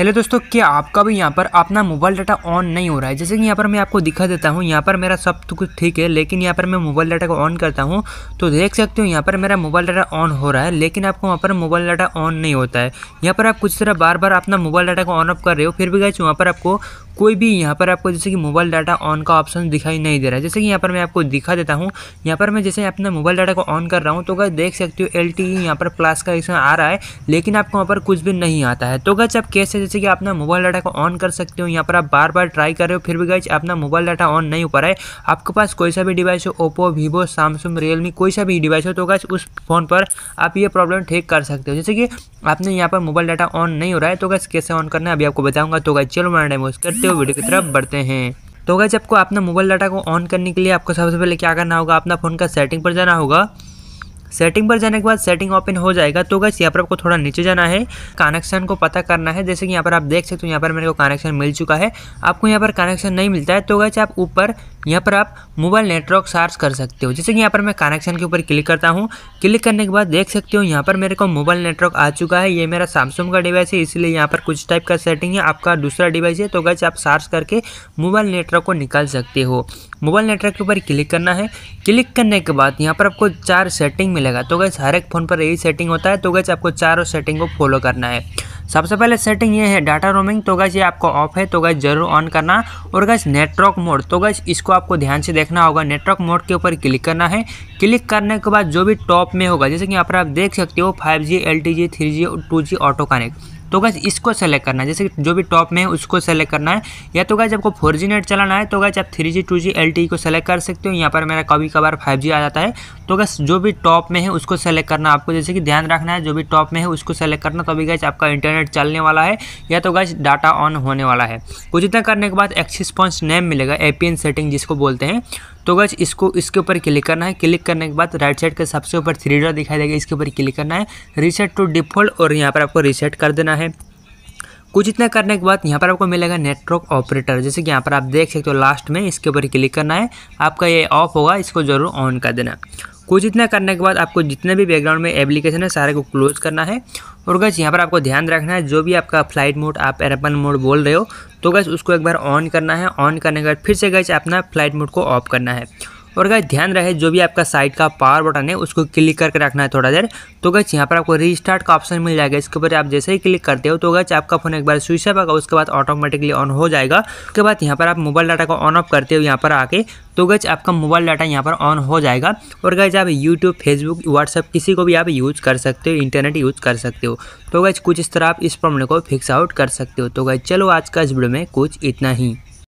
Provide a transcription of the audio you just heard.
hello दोस्तों क्या आपका भी यहाँ पर अपना मोबाइल डाटा ऑन नहीं हो रहा है जैसे कि यहाँ पर मैं आपको दिखा देता हूँ यहाँ पर मेरा सब कुछ ठीक है लेकिन यहाँ पर मैं मोबाइल डाटा को ऑन करता हूँ तो देख सकते हो यहाँ पर मेरा मोबाइल डाटा ऑन हो रहा है लेकिन आपको वहाँ पर मोबाइल डाटा ऑन नहीं होता है यहाँ पर आप कुछ तरह बार बार अपना मोबाइल डाटा को ऑन ऑफ कर रहे हो फिर भी गए वहाँ पर आपको कोई भी यहाँ पर आपको जैसे कि मोबाइल डाटा ऑन का ऑप्शन दिखाई नहीं दे रहा है जैसे कि यहाँ पर मैं आपको दिखा देता हूँ यहाँ पर मैं जैसे अपना मोबाइल डाटा को ऑन कर रहा हूँ तो गए देख सकते हो एल टी यहाँ पर प्लस का इसमें आ रहा है लेकिन आपको वहाँ पर कुछ भी नहीं आता है तो गए आप कैसे जैसे कि अपना मोबाइल डाटा को ऑन कर सकते हो यहाँ पर आप बार बार ट्राई कर रहे हो फिर भी गाइज अपना मोबाइल डाटा ऑन नहीं हो पा रहा है आपके पास कोई सा भी डिवाइस हो ओप्पो वीवो सैमसंग रियलमी कोई सा भी डिवाइस हो तो गाइज उस फोन पर आप ये प्रॉब्लम ठीक कर सकते हो जैसे कि आपने यहाँ पर मोबाइल डाटा ऑन नहीं हो रहा है तो गाइज कैसे ऑन करना है अभी आपको बताऊंगा तो गाइज चलो मैं करते हो वीडियो की तरफ बढ़ते हैं तो गाइज आपको अपना मोबाइल डाटा को ऑन करने के लिए आपको सबसे पहले क्या करना होगा अपना फ़ोन का सेटिंग पर जाना होगा सेटिंग पर जाने के बाद सेटिंग ओपन हो जाएगा तो गैस यहाँ पर आपको थोड़ा नीचे जाना है कनेक्शन को पता करना है जैसे कि यहाँ पर आप देख सकते हो यहाँ पर मेरे को कनेक्शन मिल चुका है आपको यहाँ पर कनेक्शन नहीं मिलता है तो गैस आप ऊपर यहाँ पर आप मोबाइल नेटवर्क सर्च कर सकते हो जैसे कि यहाँ पर मैं कनेक्शन के ऊपर क्लिक करता हूँ क्लिक करने के बाद देख सकते हो यहाँ पर मेरे को मोबाइल नेटवर्क आ चुका है ये मेरा सैमसंग का डिवाइस है इसलिए यहाँ पर कुछ टाइप का सेटिंग है आपका दूसरा डिवाइस है तो गज आप सर्च करके मोबाइल नेटवर्क को निकाल सकते हो मोबाइल नेटवर्क के ऊपर क्लिक करना है क्लिक करने के बाद यहाँ पर आपको चार सेटिंग मिलेगा तो गज हर एक फ़ोन पर यही सेटिंग होता है तो गज आपको चारों सेटिंग को फॉलो करना है सबसे पहले सेटिंग ये है डाटा रोमिंग तो गैस ये आपको ऑफ है तो गैस जरूर ऑन करना और गैस नेटवर्क मोड तो गैस इसको आपको ध्यान से देखना होगा नेटवर्क मोड के ऊपर क्लिक करना है क्लिक करने के बाद जो भी टॉप में होगा जैसे कि यहाँ पर आप देख सकते हो five G L T G three G two G auto connect तो गैस इसको सेलेक्ट करना है जैसे कि जो भी टॉप में है उसको सेलेक्ट करना है या तो गैस आपको फोर नेट चलाना है तो गैस आप three G two G L T को सेलेक्ट कर सकते हो यहाँ पर मेरा कभी कभार फाइव जी आ जाता है तो गैस जो भी टॉप में है उसको सेलेक्ट करना आपको जैसे कि ध्यान रखना है जो भी टॉप में है उसको सेलेक्ट करना तभी गैस आपका इंटरनेट चलने वाला है या तो गैस डाटा ऑन होने वाला है कुछ इतना करने के बाद एक्सिस पॉइंट्स नेम मिलेगा एपीएन सेटिंग जिसको बोलते हैं तो गैस इसको इसके ऊपर क्लिक करना है क्लिक करने के बाद राइट साइड के सबसे ऊपर थ्री डॉट दिखाई देगा इसके ऊपर क्लिक करना है रीसेट टू डिफॉल्ट और यहाँ पर आपको रीसेट कर देना है है कुछ इतना करने के बाद यहाँ पर आपको मिलेगा नेटवर्क ऑपरेटर जैसे कि यहाँ पर आप देख सकते हो लास्ट में इसके ऊपर क्लिक करना है आपका ये ऑफ होगा इसको ज़रूर ऑन कर देना कुछ इतना करने के बाद आपको जितने भी बैकग्राउंड में एप्लीकेशन है सारे को क्लोज करना है और गैस यहाँ पर आपको ध्यान रखना है जो भी आपका फ्लाइट मोड आप एयरपन मोड बोल रहे हो तो गैस उसको एक बार ऑन करना है ऑन करने के बाद फिर से गैस अपना फ्लाइट मोड को ऑफ करना है और गैस ध्यान रहे जो भी आपका साइट का पावर बटन है उसको क्लिक करके रखना है थोड़ा देर तो गच यहाँ पर आपको रीस्टार्ट का ऑप्शन मिल जाएगा इसके ऊपर आप जैसे ही क्लिक करते हो तो गच आपका फोन एक बार स्विच ऑफ होगा उसके बाद ऑटोमेटिकली ऑन हो जाएगा उसके बाद यहाँ पर आप मोबाइल डाटा को ऑन ऑफ करते हो यहाँ पर आके तो गच आपका मोबाइल डाटा यहाँ पर ऑन हो जाएगा और गज आप यूट्यूब फेसबुक व्हाट्सअप किसी को भी आप यूज़ कर सकते हो इंटरनेट यूज़ कर सकते हो तो गज कुछ इस तरह आप इस प्रॉब्लम को फिक्स आउट कर सकते हो तो गए चलो आज का इस वीडियो में कुछ इतना ही